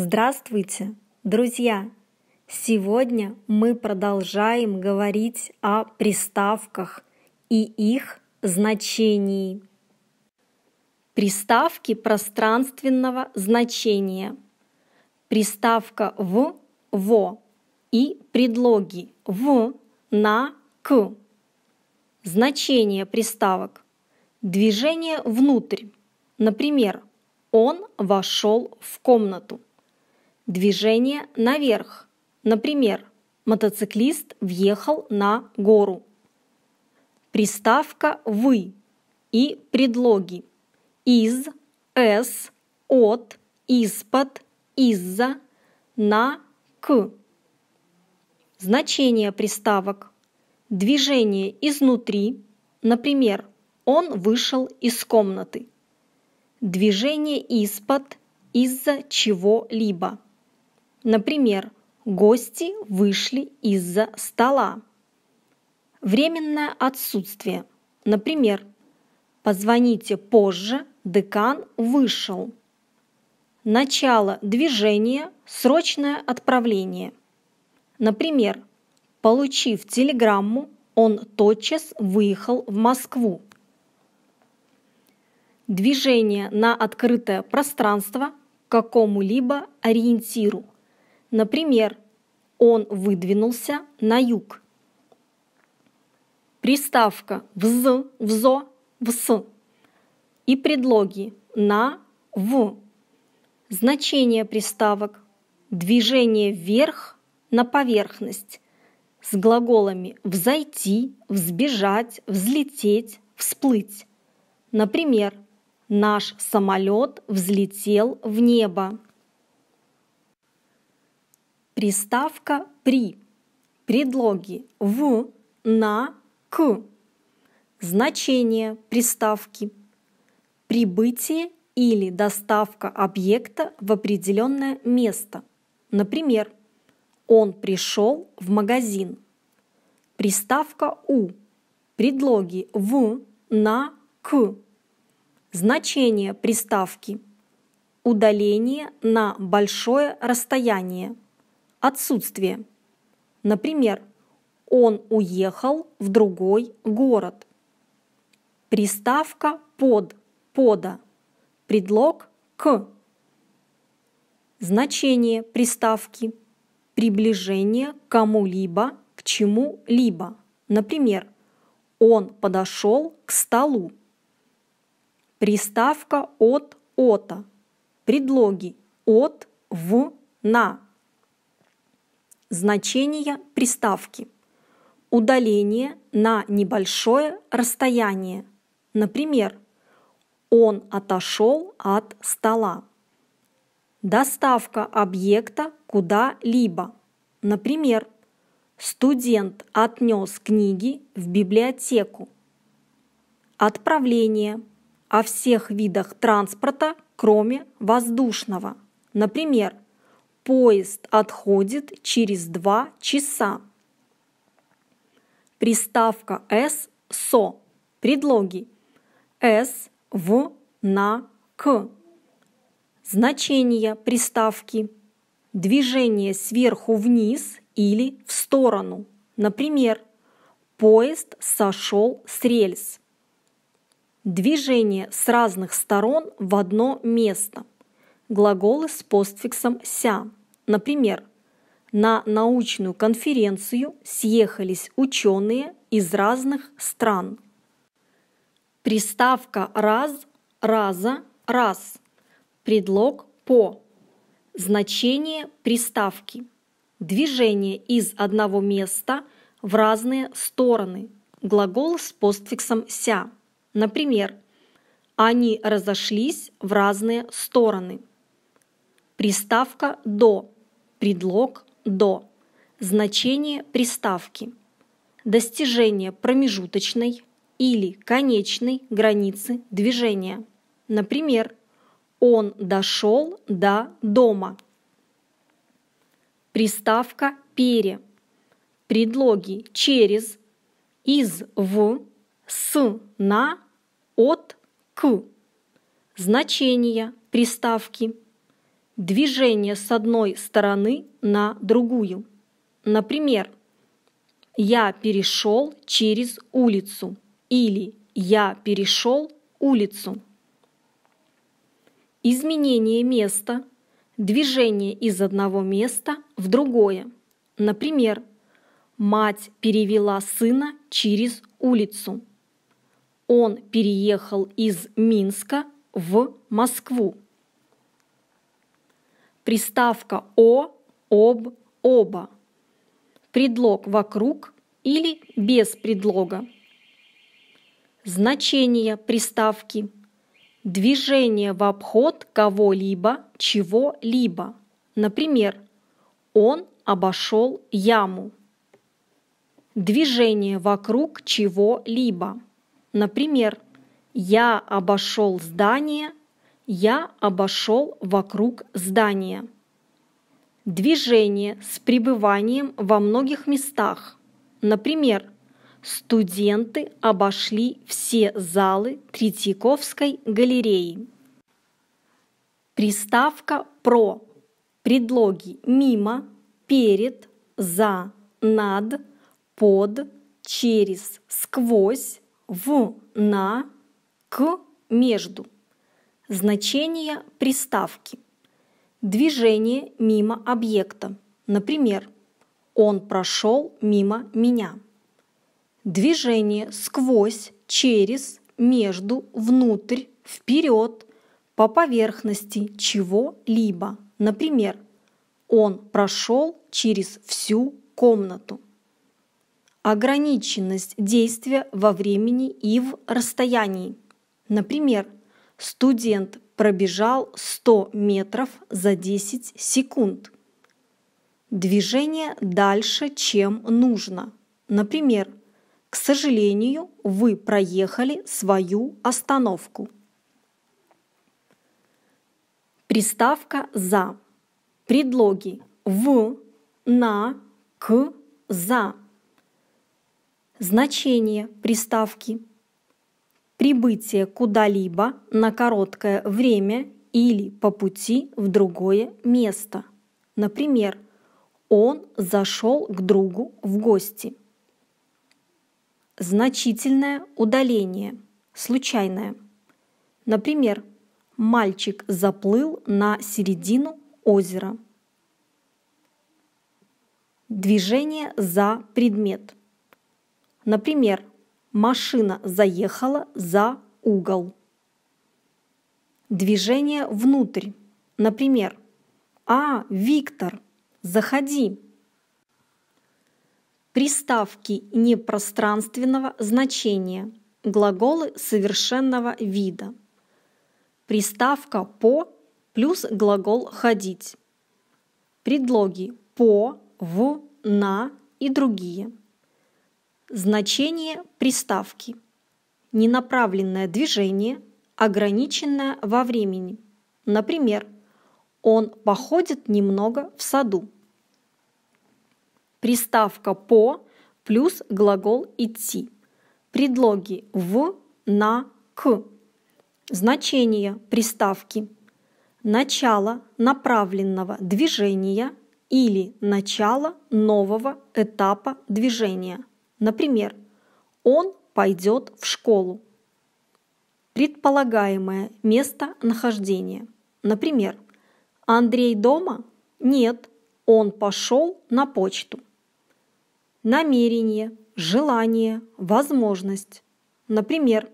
Здравствуйте, друзья! Сегодня мы продолжаем говорить о приставках и их значении. Приставки пространственного значения. Приставка в во и предлоги в на к. Значение приставок. Движение внутрь. Например, он вошел в комнату. Движение наверх. Например, мотоциклист въехал на гору. Приставка «вы» и предлоги «из», «с», «от», «из-под», «из-за», «на», «к». Значение приставок. Движение изнутри, например, он вышел из комнаты. Движение из-под, из-за чего-либо. Например, гости вышли из-за стола. Временное отсутствие. Например, позвоните позже, декан вышел. Начало движения, срочное отправление. Например, получив телеграмму, он тотчас выехал в Москву. Движение на открытое пространство к какому-либо ориентиру – Например, он выдвинулся на юг. Приставка «вз», «взо», «вс» и предлоги «на», «в». Значение приставок «движение вверх» на поверхность с глаголами «взойти», «взбежать», «взлететь», «всплыть». Например, «наш самолет взлетел в небо». Приставка «при». Предлоги «в», «на», «к». Значение приставки. Прибытие или доставка объекта в определенное место. Например, он пришел в магазин. Приставка «у». Предлоги «в», «на», «к». Значение приставки. Удаление на большое расстояние отсутствие. Например, он уехал в другой город. Приставка «под» – «пода». Предлог «к». Значение приставки – приближение кому-либо к чему-либо. Например, он подошел к столу. Приставка от «ота». Предлоги от, в, на значения приставки. Удаление на небольшое расстояние. Например, он отошел от стола. Доставка объекта куда-либо. Например, студент отнес книги в библиотеку. Отправление о всех видах транспорта, кроме воздушного. Например, Поезд отходит через два часа. Приставка «с» – «со». Предлоги «с», «в», «на», «к». Значение приставки. Движение сверху вниз или в сторону. Например, поезд сошел с рельс. Движение с разных сторон в одно место. Глаголы с постфиксом «ся». Например, на научную конференцию съехались ученые из разных стран. Приставка «раз», «раза», «раз», предлог «по», значение приставки, движение из одного места в разные стороны, глагол с постфиксом «ся». Например, «они разошлись в разные стороны». Приставка «до» предлог «до», значение приставки, достижение промежуточной или конечной границы движения. Например, «он дошел до дома». Приставка «пере». Предлоги «через», «из», «в», «с», «на», «от», «к». Значение приставки – движение с одной стороны на другую. Например, «Я перешел через улицу» или «Я перешел улицу». Изменение места – движение из одного места в другое. Например, мать перевела сына через улицу. Он переехал из Минска в Москву приставка «о», «об», «оба», предлог «вокруг» или без предлога. Значение приставки. Движение в обход кого-либо, чего-либо. Например, он обошел яму. Движение вокруг чего-либо. Например, я обошел здание я обошел вокруг здания. Движение с пребыванием во многих местах. Например, студенты обошли все залы Третьяковской галереи. Приставка «про» предлоги «мимо», «перед», «за», «над», «под», «через», «сквозь», «в», «на», «к», «между». Значение приставки. Движение мимо объекта. Например, он прошел мимо меня. Движение сквозь, через, между, внутрь, вперед, по поверхности чего-либо. Например, он прошел через всю комнату. Ограниченность действия во времени и в расстоянии. Например, Студент пробежал 100 метров за 10 секунд. Движение дальше, чем нужно. Например, к сожалению, вы проехали свою остановку. Приставка «за». Предлоги «в», «на», «к», «за». Значение приставки – прибытие куда-либо на короткое время или по пути в другое место. Например, он зашел к другу в гости. Значительное удаление, случайное. Например, мальчик заплыл на середину озера. Движение за предмет. Например, Машина заехала за угол. Движение внутрь. Например, «А, Виктор, заходи!» Приставки непространственного значения. Глаголы совершенного вида. Приставка «по» плюс глагол «ходить». Предлоги «по», «в», «на» и другие – Значение приставки. Ненаправленное движение, ограниченное во времени. Например, он походит немного в саду. Приставка «по» плюс глагол «идти». Предлоги «в», «на», «к». Значение приставки. Начало направленного движения или начало нового этапа движения – Например, он пойдет в школу. Предполагаемое место нахождения. Например, Андрей дома? Нет, он пошел на почту. Намерение, желание, возможность. Например,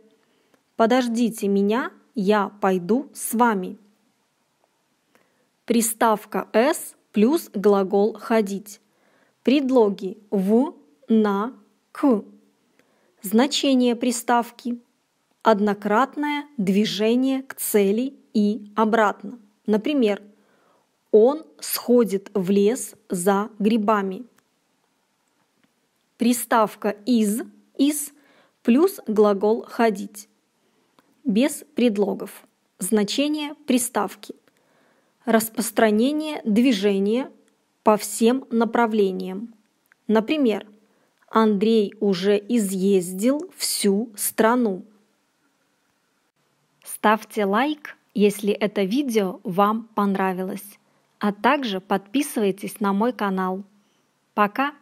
подождите меня, я пойду с вами. Приставка «с» плюс глагол «ходить». Предлоги «в», «на», к. Значение приставки. Однократное движение к цели и обратно. Например, он сходит в лес за грибами. Приставка из из плюс глагол ходить. Без предлогов. Значение приставки. Распространение движения по всем направлениям. Например, Андрей уже изъездил всю страну. Ставьте лайк, если это видео вам понравилось, а также подписывайтесь на мой канал. Пока!